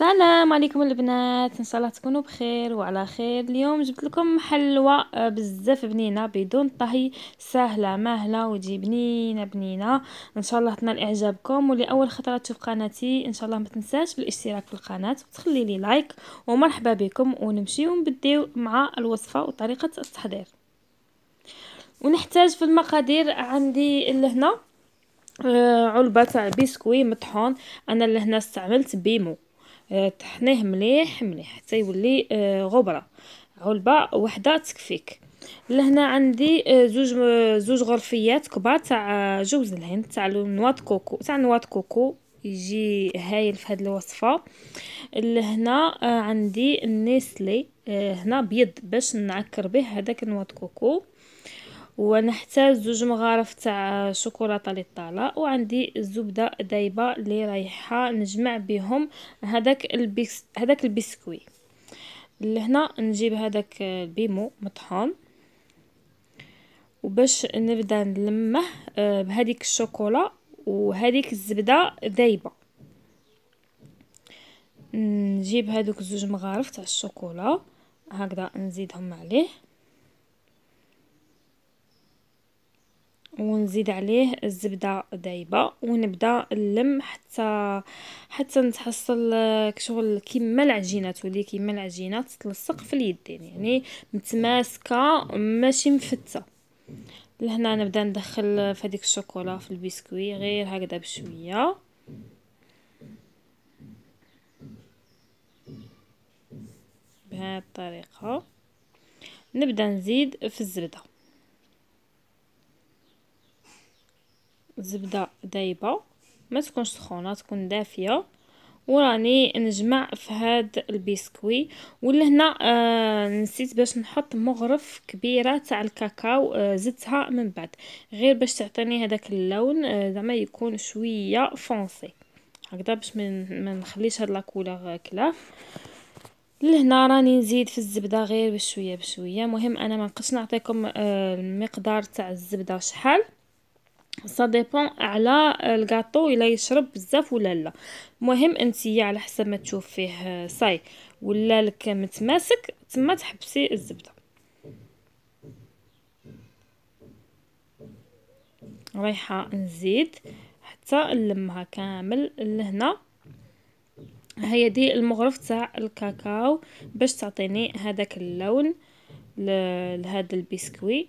السلام عليكم البنات ان شاء الله تكونوا بخير وعلى خير اليوم جبت لكم حلوى آه، بزاف بنينه بدون طهي سهله ماهله وتجي بنينه بنينه ان شاء الله تنال اعجابكم اول خطره تشوف قناتي ان شاء الله ما تنساش بالاشتراك في القناه وتخلي لي لايك ومرحبا بكم ونمشيو نبداو مع الوصفه وطريقه التحضير ونحتاج في المقادير عندي لهنا آه، علبه تاع بسكوي مطحون انا لهنا استعملت بيمو طحناه مليح مليح حتى يولي آه، غبره علبه وحده تكفيك لهنا عندي آه، زوج آه، زوج غرفيات كبار تاع جوز الهند تاع نواة كوكو تاع نواة كوكو يجي هايل في هذه الوصفه لهنا عندي النيسلي هنا بيض باش نعكر به هذاك نواة كوكو ونحتاج زوج مغارف تاع شوكولاته للطالة وعندي الزبده دايبه اللي رايحه نجمع بهم هذاك البيس هذاك البسكوي لهنا نجيب هذاك البيمو مطحون وباش نبدا نلمه آه، بهذيك الشوكولا وهذيك الزبده دايبه نجيب هذوك زوج مغارف تاع الشوكولا هكذا نزيدهم عليه ونزيد عليه الزبده دايبه ونبدا نلم حتى حتى نتحصل آه، كشغل كيما العجينه تولي كيما العجينه تتلصق في اليدين يعني متماسكه ماشي مفته لهنا نبدا ندخل في هذيك الشوكولا في البسكوي غير هكذا بشويه بهذه الطريقه نبدا نزيد في الزبده زبده دايبه ما تكونش سخونه تكون دافيه وراني نجمع في هاد البسكوي ولا هنا آه نسيت باش نحط مغرف كبيره تاع الكاكاو آه زدتها من بعد غير باش تعطيني هذاك اللون آه زعما يكون شويه فونسي هكذا باش ما نخليش هاد لاكولور كلاف لهنا راني نزيد في الزبده غير بشويه بشويه مهم انا ما نقص نعطيكم آه، المقدار تاع الزبده شحال سا ديبون على الكاطو الا يشرب بزاف ولا لا المهم انتي على حسب ما تشوف فيه آه، صاي ولا لك متماسك تما تحبسي الزبده رايحه نزيد حتى نلمها كامل لهنا هي دي المغرف تاع الكاكاو باش تعطيني هذاك اللون لهذا البسكويت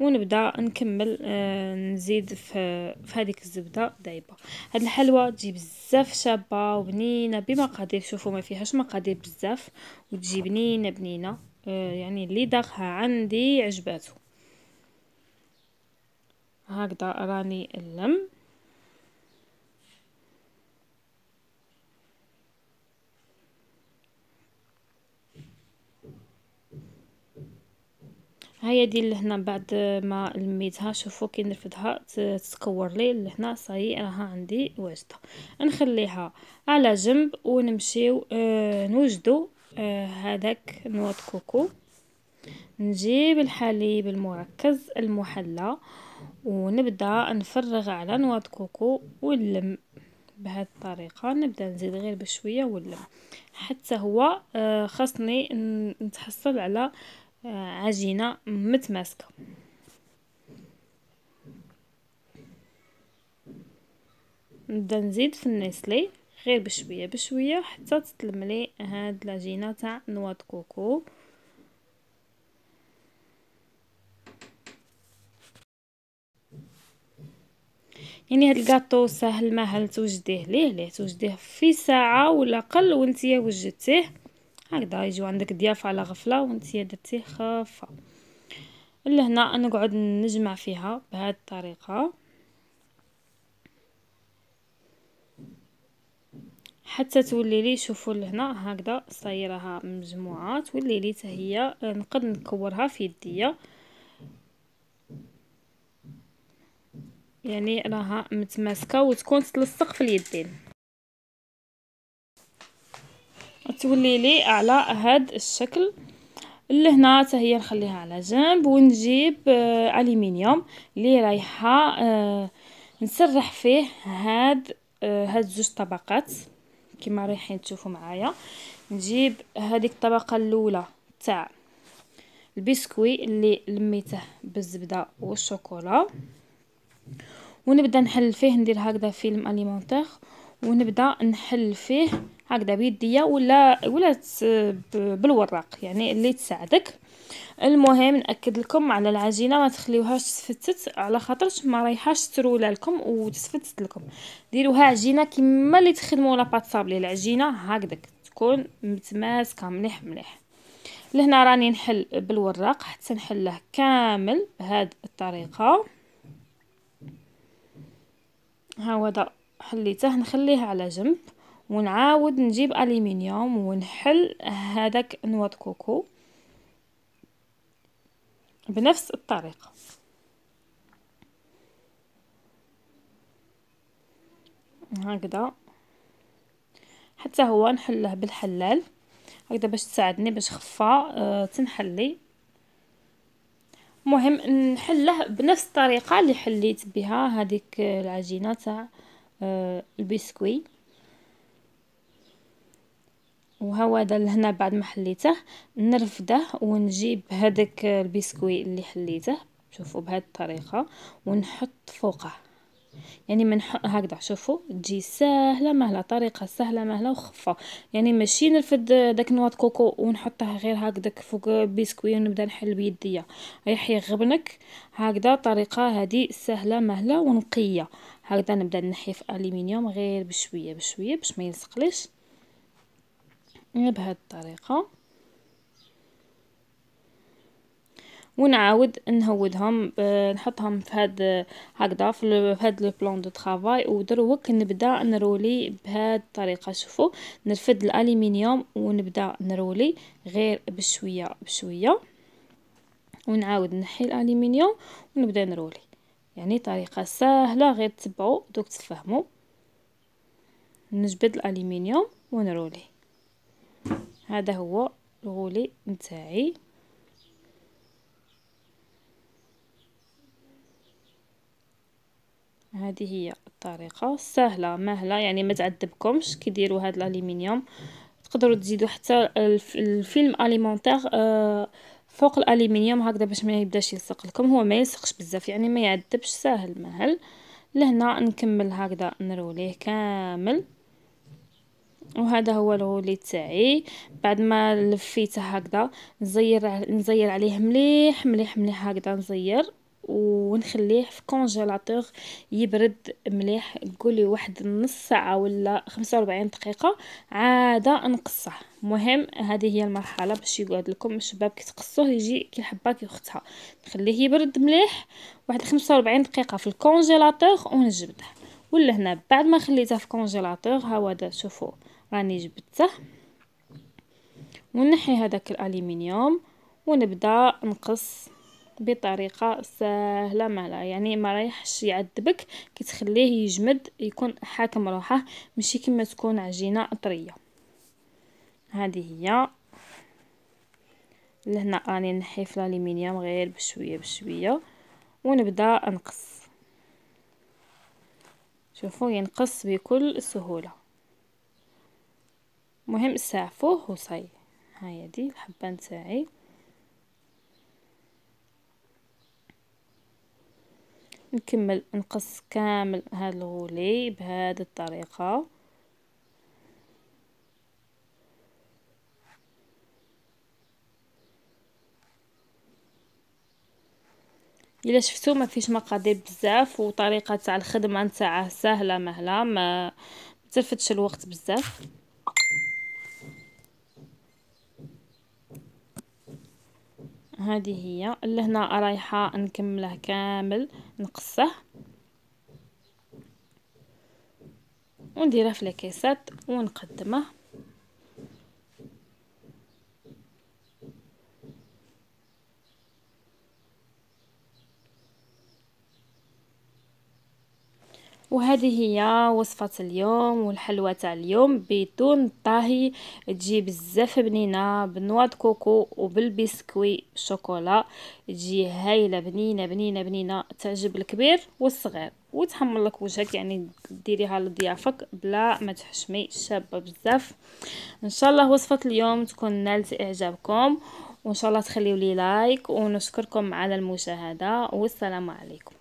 ونبدأ نكمل آه، نزيد في هذيك الزبده دايبه هاد الحلوى تجي بزاف شابه وبنينه بمقادير شوفوا ما فيهاش مقادير بزاف وتجي بنينه بنينه آه، يعني اللي داخها عندي عجباتو هكذا راني اللم هيا دي لهنا بعد ما لميتها شوفوا كي نرفدها تتكور لي لهنا صاي راها عندي واجده نخليها على جنب ونمشيو آه، نوجدو آه، هذاك نوات كوكو نجيب الحليب المركز المحلى ونبدا نفرغ على نوات كوكو ونلم بهذه الطريقه نبدا نزيد غير بشويه ونلم حتى هو آه، خاصني نتحصل على آه، عجينة متماسكة نبدا نزيد في النيسلي غير بشوية بشوية حتى تتلم لي هاد العجينة تاع نواة كوكو يعني هاد الكاطو سهل مهل توجديه ليه ليه توجديه في ساعة ولا قل وانتيا وجدتيه هكذا يجيو عندك ضيافة على غفلة وانت درتيه خفة لهنا نقعد نجمع فيها بهذه الطريقة حتى تولي لي شوفوا لهنا هكذا صايرها مجموعه تولي لي حتى هي نقد نكورها في يديا يعني راها متماسكه وتكون تلصق في اليدين تولي لي على هاد الشكل لهنا حتى هي نخليها على جنب ونجيب آه الومنيوم اللي رايحه آه نسرح فيه هاد آه هاد زوج طبقات كما رايحين تشوفوا معايا نجيب هذيك الطبقه الاولى تاع البسكوي اللي لميته بالزبده والشوكولا ونبدا نحل فيه ندير هكذا فيلم اليمونتير ونبدا نحل فيه هكذا بيديه ولا ولا بالوراق يعني اللي تساعدك المهم ناكد لكم على العجينه ما تخليوهاش تفتت على خاطرش ما رايحاش ترولا لكم وتتفتت لكم ديروها عجينه كما اللي تخدموا لاباط صابلي العجينه هكذا تكون متماسكه مليح مليح لهنا راني نحل بالوراق حتى نحله كامل بهذه الطريقه ها هو دا حليته نخليه على جنب ونعاود نجيب الومنيوم ونحل هذاك نوا كوكو بنفس الطريقه هكذا حتى هو نحله بالحلال هكذا باش تساعدني باش خفا أه تنحلي مهم نحله بنفس الطريقه اللي حليت بها هذيك العجينه تاع أه البسكوي وهو هذا لهنا بعد ما حليته نرفده ونجيب هذاك البسكوي اللي حليته شوفوا بهذه الطريقه ونحط فوقه يعني من هكذا شوفوا تجي سهله مهله طريقه سهله مهله وخفه يعني ماشي نرفد داك نواط كوكو ونحطها غير هكذاك فوق البسكوي ونبدا نحل بيديا راح يغبنك هكذا طريقه هذه سهله مهله ونقيه هكذا نبدا نحي في الومنيوم غير بشويه بشويه باش ما يلصقليش بهاد الطريقة ونعاود نهودهم آه، نحطهم في هاد هكذا في هاد لو بلون دو طرافاي ودروك نبدا نرولي بهاد الطريقه شوفوا نرفد الالومنيوم ونبدا نرولي غير بشويه بشويه ونعاود نحي الالومنيوم ونبدا نرولي يعني طريقه سهله غير تبعوا دوك تفهموا نجبد الالومنيوم ونروليه هذا هو الغولي نتاعي هذه هي الطريقه سهله مهله يعني ما تعذبكمش كي ديروا هذا الألمنيوم تقدروا تزيدوا حتى الفيلم أليمونتاغ آه، فوق الألمنيوم هكذا باش ما يبداش يلصق لكم هو ما يلصقش بزاف يعني ما يعذبش ساهل مهل لهنا نكمل هكذا نروليه كامل وهذا هو الغولي تاعي بعد ما لفيته هكذا نزير نزير عليه مليح مليح مليح هكذا نزير ونخليه في كونجيلاتور يبرد مليح قولي واحد نص ساعه ولا 45 دقيقه عاده نقصه مهم هذه هي المرحله باش يقعد لكم الشباب كي تقصوه يجي كي الحبه كي اختها نخليه يبرد مليح واحد 45 دقيقه في الكونجيلاتور ونجبده ولهنا بعد ما خليتها في كونجيلاتور ها هو دا شوفوا راني جبدته ونحي هذاك الالومنيوم ونبدا نقص بطريقه سهله مالها يعني ما رايحش يعذبك كي تخليه يجمد يكون حاكم روحه ماشي كما تكون عجينه طريه هذه هي لهنا راني نحي في الالومنيوم غير بشويه بشويه ونبدا نقص شوفوا ينقص بكل سهولة مهم سعفوه وصي هاي دي الحبة نتاعي نكمل نقص كامل هاد الغولي بهذه الطريقة الا شفتو ما فيش مقادير بزاف وطريقه تاع الخدمه نتاعه سهله مهله ما تلفتش الوقت بزاف هذه هي لهنا رايحه نكمله كامل نقصه ونديرها في الكيسات ونقدمه وهذه هي وصفه اليوم والحلوه تاع اليوم بدون طاهي تجي بزاف بنينه بنوا كوكو وبالبسكوي شوكولا تجي هايله بنينه بنينه بنينه تعجب الكبير والصغير وتحمل لك وجهك يعني ديريها لضيافك بلا ما تحشمي شابه بزاف ان شاء الله وصفه اليوم تكون نالت اعجابكم وان شاء الله تخليوا لي لايك ونشكركم على المشاهده والسلام عليكم